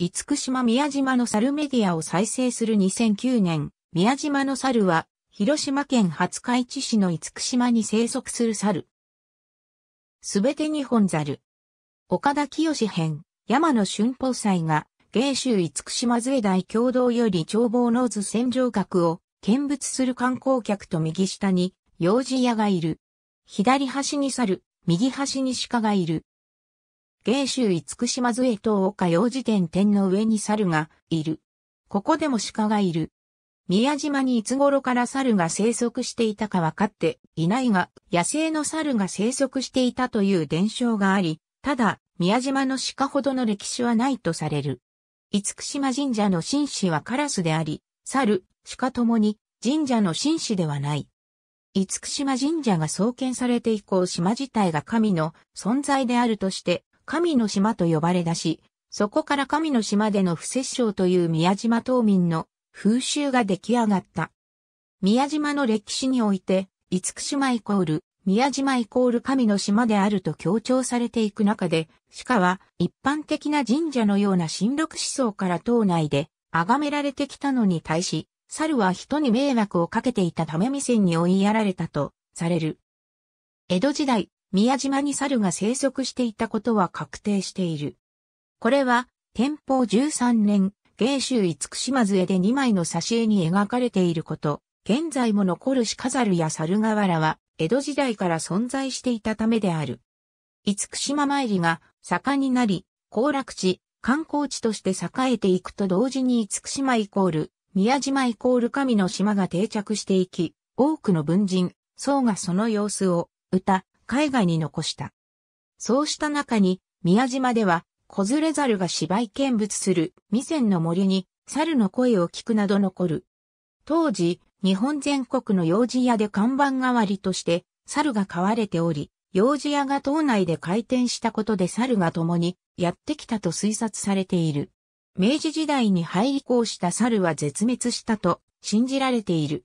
厳島宮島の猿メディアを再生する2009年、宮島の猿は、広島県廿日市市の厳島に生息する猿。すべて日本猿。岡田清編、山野春宝祭が、芸州厳島税大共同より眺望の図戦場閣を見物する観光客と右下に、幼児屋がいる。左端に猿、右端に鹿がいる。芸州厳島津江等岡洋辞典天の上に猿がいる。ここでも鹿がいる。宮島にいつ頃から猿が生息していたか分かっていないが、野生の猿が生息していたという伝承があり、ただ、宮島の鹿ほどの歴史はないとされる。厳島神社の神士はカラスであり、猿、鹿ともに神社の神士ではない。厳島神社が創建されて以降島自体が神の存在であるとして神の島と呼ばれ出し、そこから神の島での不摂生という宮島島民の風習が出来上がった。宮島の歴史において、厳島イコール、宮島イコール神の島であると強調されていく中で、鹿は一般的な神社のような神禄思想から島内で崇められてきたのに対し、猿は人に迷惑をかけていたため未然に追いやられたとされる。江戸時代、宮島に猿が生息していたことは確定している。これは、天保13年、芸州五島杖絵で2枚の挿絵に描かれていること、現在も残る鹿猿や猿瓦は、江戸時代から存在していたためである。五島参りが盛んになり、行楽地、観光地として栄えていくと同時に五島イコール、宮島イコール神の島が定着していき、多くの文人、僧がその様子を、歌、海外に残した。そうした中に、宮島では、子連れ猿が芝居見物する未仙の森に猿の声を聞くなど残る。当時、日本全国の幼児屋で看板代わりとして猿が飼われており、幼児屋が島内で開店したことで猿が共にやってきたと推察されている。明治時代に入り校した猿は絶滅したと信じられている。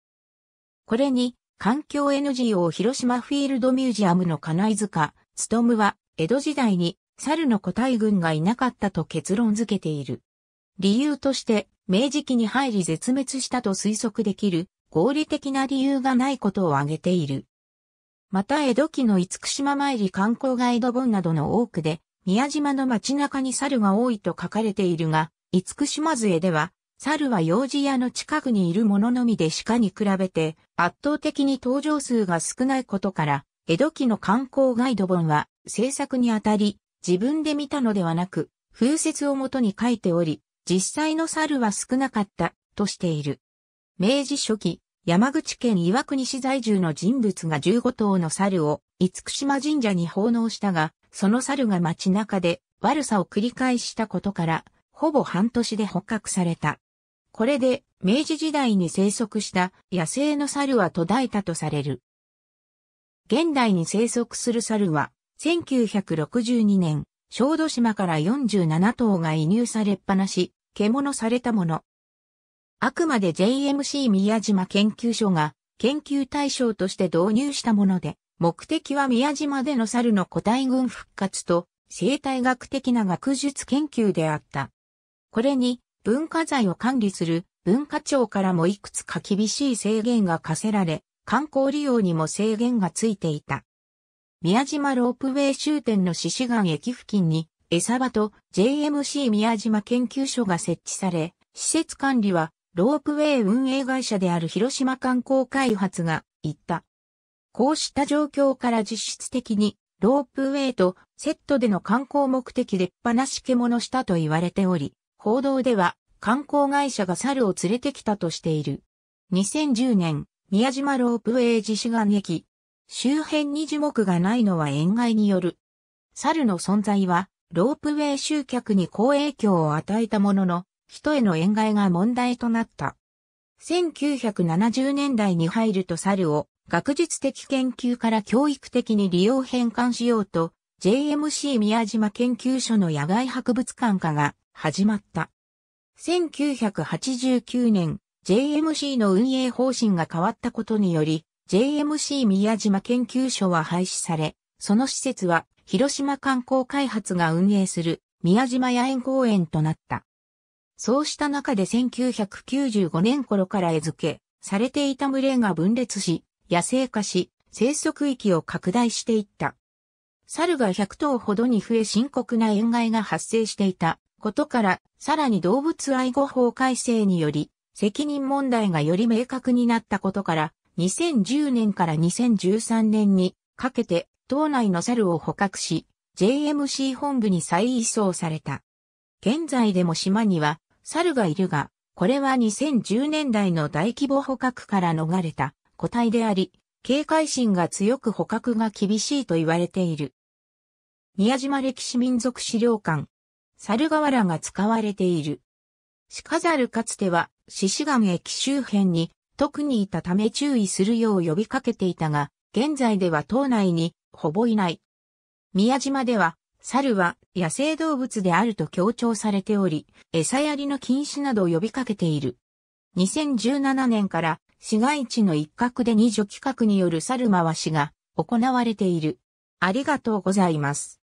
これに環境 NGO 広島フィールドミュージアムの金井塚、ムは、江戸時代に猿の個体群がいなかったと結論付けている。理由として、明治期に入り絶滅したと推測できる合理的な理由がないことを挙げている。また江戸期の厳島参り観光ガイド本などの多くで、宮島の街中に猿が多いと書かれているが、厳島杖では、猿は幼児屋の近くにいるもののみで鹿に比べて圧倒的に登場数が少ないことから、江戸期の観光ガイド本は制作にあたり、自分で見たのではなく、風説をもとに書いており、実際の猿は少なかったとしている。明治初期、山口県岩国市在住の人物が15頭の猿を厳島神社に奉納したが、その猿が街中で悪さを繰り返したことから、ほぼ半年で捕獲された。これで明治時代に生息した野生の猿は途絶えたとされる。現代に生息する猿は、1962年、小豆島から47頭が移入されっぱなし、獣されたもの。あくまで JMC 宮島研究所が研究対象として導入したもので、目的は宮島での猿の個体群復活と生態学的な学術研究であった。これに文化財を管理する文化庁からもいくつか厳しい制限が課せられ、観光利用にも制限がついていた。宮島ロープウェイ終点の獅子岩駅付近に、餌場と JMC 宮島研究所が設置され、施設管理はロープウェイ運営会社である広島観光開発が行った。こうした状況から実質的にロープウェイとセットでの観光目的でっぱなし獣したと言われており、報道では観光会社が猿を連れてきたとしている。2010年、宮島ロープウェイ自主眼駅。周辺に樹木がないのは塩害による。猿の存在は、ロープウェイ集客に好影響を与えたものの、人への塩害が問題となった。1970年代に入ると猿を学術的研究から教育的に利用変換しようと、JMC 宮島研究所の野外博物館課が始まった。1989年、JMC の運営方針が変わったことにより、JMC 宮島研究所は廃止され、その施設は広島観光開発が運営する宮島野園公園となった。そうした中で1995年頃から絵付けされていた群れが分裂し、野生化し、生息域を拡大していった。猿が100頭ほどに増え深刻な塩害が発生していたことから、さらに動物愛護法改正により、責任問題がより明確になったことから、2010年から2013年にかけて、島内の猿を捕獲し、JMC 本部に再移送された。現在でも島には猿がいるが、これは2010年代の大規模捕獲から逃れた個体であり、警戒心が強く捕獲が厳しいと言われている。宮島歴史民族資料館猿瓦が使われている。鹿猿かつては、獅子岩駅周辺に特にいたため注意するよう呼びかけていたが、現在では島内にほぼいない。宮島では、猿は野生動物であると強調されており、餌やりの禁止などを呼びかけている。2017年から市街地の一角で二女企画による猿回しが行われている。ありがとうございます。